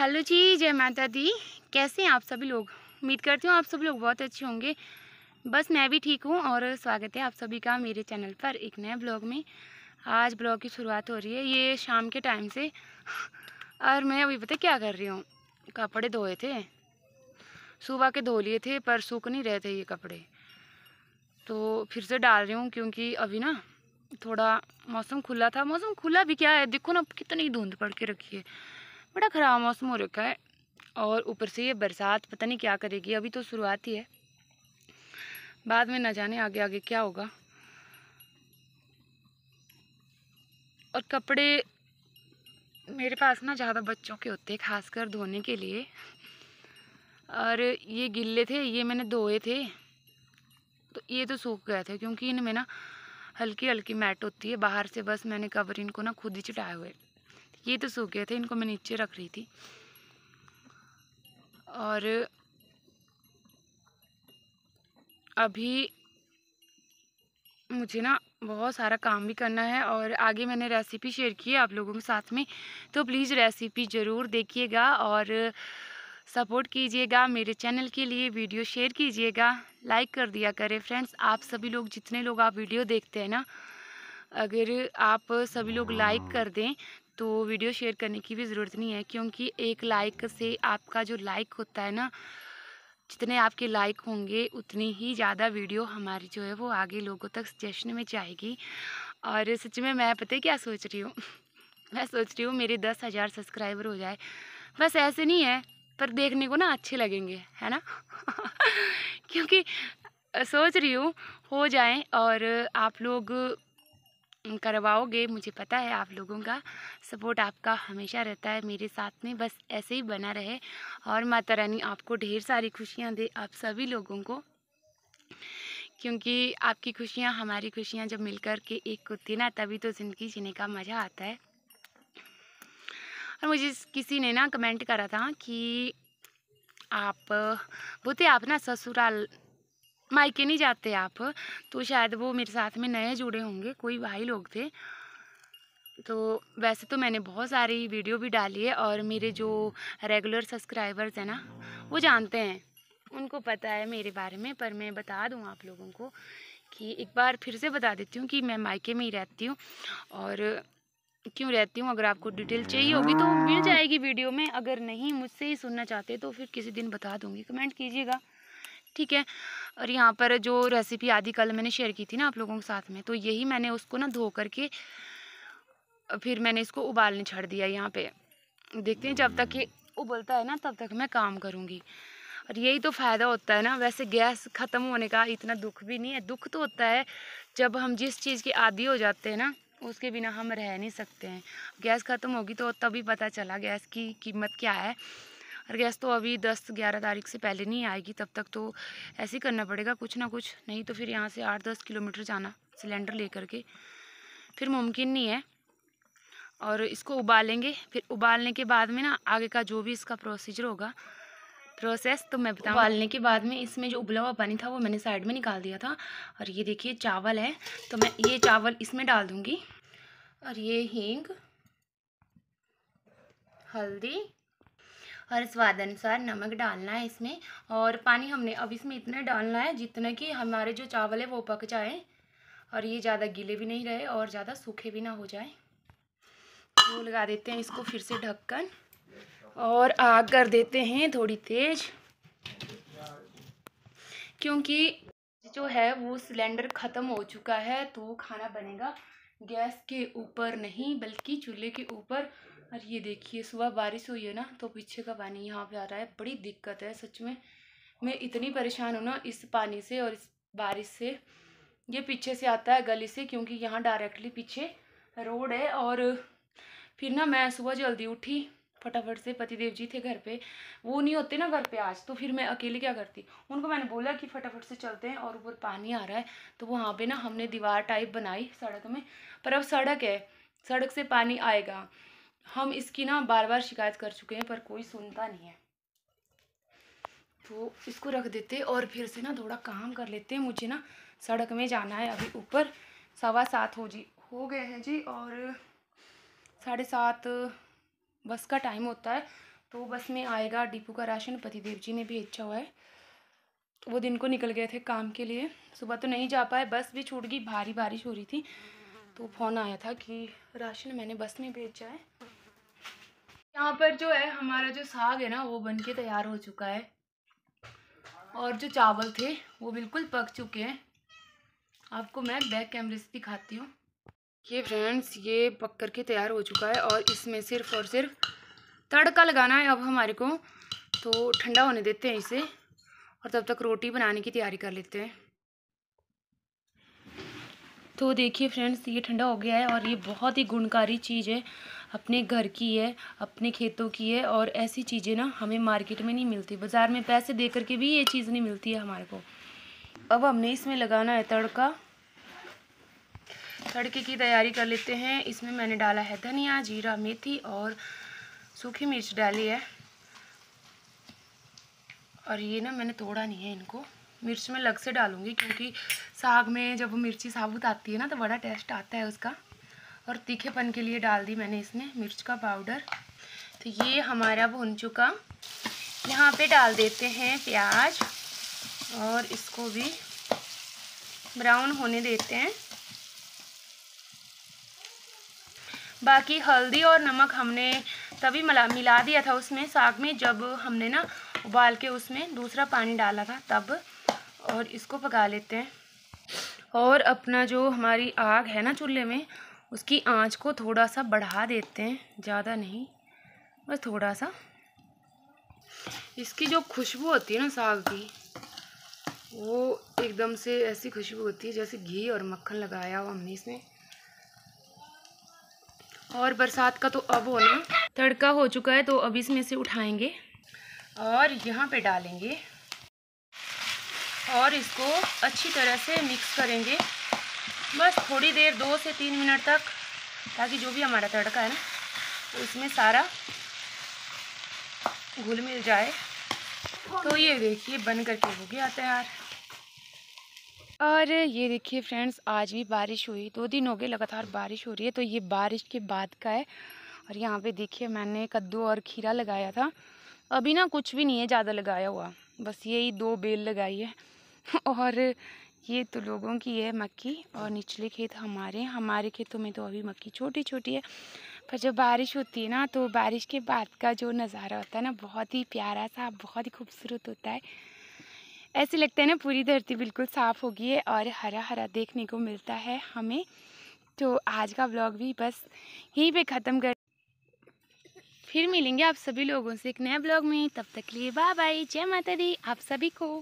hello जी जय माता दी कैसे हैं आप सभी लोग उम्मीद करती हूँ आप सभी लोग बहुत अच्छे होंगे बस मैं भी ठीक हूँ और स्वागत है आप सभी का मेरे चैनल पर एक नए ब्लॉग में आज ब्लॉग की शुरुआत हो रही है ये शाम के टाइम से और मैं अभी पता क्या कर रही हूँ कपड़े धोए थे सुबह के धो लिए थे पर सूख नहीं रहे थे ये कपड़े तो फिर से डाल रही हूँ क्योंकि अभी ना थोड़ा मौसम खुला था मौसम खुला भी क्या है देखो ना कितनी धुंध पड़ के रखी है बड़ा ख़राब मौसम हो रखा है और ऊपर से ये बरसात पता नहीं क्या करेगी अभी तो शुरुआत ही है बाद में ना जाने आगे आगे क्या होगा और कपड़े मेरे पास ना ज़्यादा बच्चों के होते हैं खासकर धोने के लिए और ये गिल्ले थे ये मैंने धोए थे तो ये तो सूख गए थे क्योंकि इनमें ना हल्की हल्की मैट होती है बाहर से बस मैंने कवर इनको ना खुद ही चटाए हुए ये तो सूख गए थे इनको मैं नीचे रख रही थी और अभी मुझे ना बहुत सारा काम भी करना है और आगे मैंने रेसिपी शेयर की है आप लोगों के साथ में तो प्लीज़ रेसिपी ज़रूर देखिएगा और सपोर्ट कीजिएगा मेरे चैनल के लिए वीडियो शेयर कीजिएगा लाइक कर दिया करें फ्रेंड्स आप सभी लोग जितने लोग आप वीडियो देखते हैं ना अगर आप सभी लोग लाइक कर दें तो वीडियो शेयर करने की भी ज़रूरत नहीं है क्योंकि एक लाइक से आपका जो लाइक होता है ना जितने आपके लाइक होंगे उतनी ही ज़्यादा वीडियो हमारी जो है वो आगे लोगों तक सजेशन में जाएगी और सच में मैं पता है क्या सोच रही हूँ मैं सोच रही हूँ मेरे दस हज़ार सब्सक्राइबर हो जाए बस ऐसे नहीं है पर देखने को ना अच्छे लगेंगे है ना क्योंकि सोच रही हूँ हो जाए और आप लोग करवाओगे मुझे पता है आप लोगों का सपोर्ट आपका हमेशा रहता है मेरे साथ में बस ऐसे ही बना रहे और माता रानी आपको ढेर सारी खुशियाँ दे आप सभी लोगों को क्योंकि आपकी खुशियाँ हमारी खुशियाँ जब मिलकर के एक होती ना तभी तो ज़िंदगी जीने का मज़ा आता है और मुझे किसी ने ना कमेंट करा था कि आप बोते आप ना ससुराल मायके नहीं जाते आप तो शायद वो मेरे साथ में नए जुड़े होंगे कोई भाई लोग थे तो वैसे तो मैंने बहुत सारी वीडियो भी डाली है और मेरे जो रेगुलर सब्सक्राइबर्स हैं ना वो जानते हैं उनको पता है मेरे बारे में पर मैं बता दूँ आप लोगों को कि एक बार फिर से बता देती हूँ कि मैं मायके में ही रहती हूँ और क्यों रहती हूँ अगर आपको डिटेल चाहिए होगी तो मिल जाएगी वीडियो में अगर नहीं मुझसे ही सुनना चाहते तो फिर किसी दिन बता दूँगी कमेंट कीजिएगा ठीक है और यहाँ पर जो रेसिपी आदि कल मैंने शेयर की थी ना आप लोगों के साथ में तो यही मैंने उसको ना धो करके फिर मैंने इसको उबालने छड़ दिया यहाँ पे देखते हैं जब तक ये उबलता है ना तब तक मैं काम करूँगी और यही तो फ़ायदा होता है ना वैसे गैस ख़त्म होने का इतना दुख भी नहीं है दुख तो होता है जब हम जिस चीज़ के आदि हो जाते हैं ना उसके बिना हम रह नहीं सकते हैं गैस ख़त्म होगी तो तभी पता चला गैस की कीमत क्या है हर गैस तो अभी दस ग्यारह तारीख से पहले नहीं आएगी तब तक तो ऐसे ही करना पड़ेगा कुछ ना कुछ नहीं तो फिर यहाँ से आठ दस किलोमीटर जाना सिलेंडर ले करके फिर मुमकिन नहीं है और इसको उबालेंगे फिर उबालने के बाद में ना आगे का जो भी इसका प्रोसीजर होगा प्रोसेस तो मैं बताऊँ उबालने के बाद में इसमें जो उबला हुआ पानी था वो मैंने साइड में निकाल दिया था और ये देखिए चावल है तो मैं ये चावल इसमें डाल दूँगी और ये हींग हल्दी और स्वाद अनुसार नमक डालना है इसमें और पानी हमने अब इसमें इतना डालना है जितना कि हमारे जो चावल है वो पक जाए और ये ज़्यादा गीले भी नहीं रहे और ज़्यादा सूखे भी ना हो जाए तो लगा देते हैं इसको फिर से ढक्कन और आग कर देते हैं थोड़ी तेज़ क्योंकि जो है वो सिलेंडर ख़त्म हो चुका है तो खाना बनेगा गैस के ऊपर नहीं बल्कि चूल्हे के ऊपर और ये देखिए सुबह बारिश हुई है ना तो पीछे का पानी यहाँ पे आ रहा है बड़ी दिक्कत है सच में मैं इतनी परेशान हूँ ना इस पानी से और इस बारिश से ये पीछे से आता है गली से क्योंकि यहाँ डायरेक्टली पीछे रोड है और फिर ना मैं सुबह जल्दी उठी फटाफट से पतिदेव जी थे घर पे वो नहीं होते ना घर पे आज तो फिर मैं अकेले क्या करती उनको मैंने बोला कि फटाफट से चलते हैं और ऊपर पानी आ रहा है तो वहाँ पे ना हमने दीवार टाइप बनाई सड़क में पर अब सड़क है सड़क से पानी आएगा हम इसकी ना बार बार शिकायत कर चुके हैं पर कोई सुनता नहीं है तो इसको रख देते और फिर से ना थोड़ा काम कर लेते हैं मुझे ना सड़क में जाना है अभी ऊपर सवा सात हो जी हो गए हैं जी और साढ़े सात बस का टाइम होता है तो बस में आएगा डिपू का राशन पतिदेव जी ने भी इच्छा हुआ है तो वो दिन को निकल गए थे काम के लिए सुबह तो नहीं जा पाए बस भी छूट गई भारी बारिश हो रही थी तो फ़ोन आया था कि राशन मैंने बस में भेजा है यहाँ पर जो है हमारा जो साग है ना वो बन के तैयार हो चुका है और जो चावल थे वो बिल्कुल पक चुके हैं आपको मैं बैक कैमरे से दिखाती हूँ ये फ्रेंड्स ये पक कर के तैयार हो चुका है और इसमें सिर्फ और सिर्फ तड़का लगाना है अब हमारे को तो ठंडा होने देते हैं इसे और तब तक रोटी बनाने की तैयारी कर लेते हैं तो देखिए फ्रेंड्स ये ठंडा हो गया है और ये बहुत ही गुणकारी चीज़ है अपने घर की है अपने खेतों की है और ऐसी चीज़ें ना हमें मार्केट में नहीं मिलती बाज़ार में पैसे दे करके भी ये चीज़ नहीं मिलती है हमारे को अब हमने इसमें लगाना है तड़का तड़के की तैयारी कर लेते हैं इसमें मैंने डाला है धनिया जीरा मेथी और सूखी मिर्च डाली है और ये ना मैंने तोड़ा नहीं है इनको मिर्च में लग से डालूँगी क्योंकि साग में जब मिर्ची साबुत आती है ना तो बड़ा टेस्ट आता है उसका और तीखेपन के लिए डाल दी मैंने इसमें मिर्च का पाउडर तो ये हमारा भुन चुका यहाँ पे डाल देते हैं प्याज और इसको भी ब्राउन होने देते हैं बाकी हल्दी और नमक हमने तभी मिला मिला दिया था उसमें साग में जब हमने ना उबाल के उसमें दूसरा पानी डाला था तब और इसको पका लेते हैं और अपना जो हमारी आग है ना चूल्हे में उसकी आंच को थोड़ा सा बढ़ा देते हैं ज़्यादा नहीं बस थोड़ा सा इसकी जो खुशबू होती है ना साग की वो एकदम से ऐसी खुशबू होती है जैसे घी और मक्खन लगाया हो हमने इसमें और बरसात का तो अब होना तड़का हो चुका है तो अब इसमें से उठाएंगे और यहाँ पे डालेंगे और इसको अच्छी तरह से मिक्स करेंगे बस थोड़ी देर दो से तीन मिनट तक ताकि जो भी हमारा तड़का है ना तो इसमें सारा घुल मिल जाए तो ये देखिए बन करके हो गया तैयार और ये देखिए फ्रेंड्स आज भी बारिश हुई दो दिन हो गए लगातार बारिश हो रही है तो ये बारिश के बाद का है और यहाँ पे देखिए मैंने कद्दू और खीरा लगाया था अभी ना कुछ भी नहीं है ज़्यादा लगाया हुआ बस यही दो बेल लगाई है और ये तो लोगों की है मक्की और निचले खेत हमारे हमारे खेतों में तो अभी मक्की छोटी छोटी है पर जब बारिश होती है ना तो बारिश के बाद का जो नज़ारा होता है ना बहुत ही प्यारा सा बहुत ही खूबसूरत होता है ऐसे लगता है ना पूरी धरती बिल्कुल साफ़ होगी है और हरा हरा देखने को मिलता है हमें तो आज का ब्लॉग भी बस यहीं पर ख़त्म कर फिर मिलेंगे आप सभी लोगों से एक नए ब्लॉग में तब तक लिए बाय बाय जय माता दी आप सभी को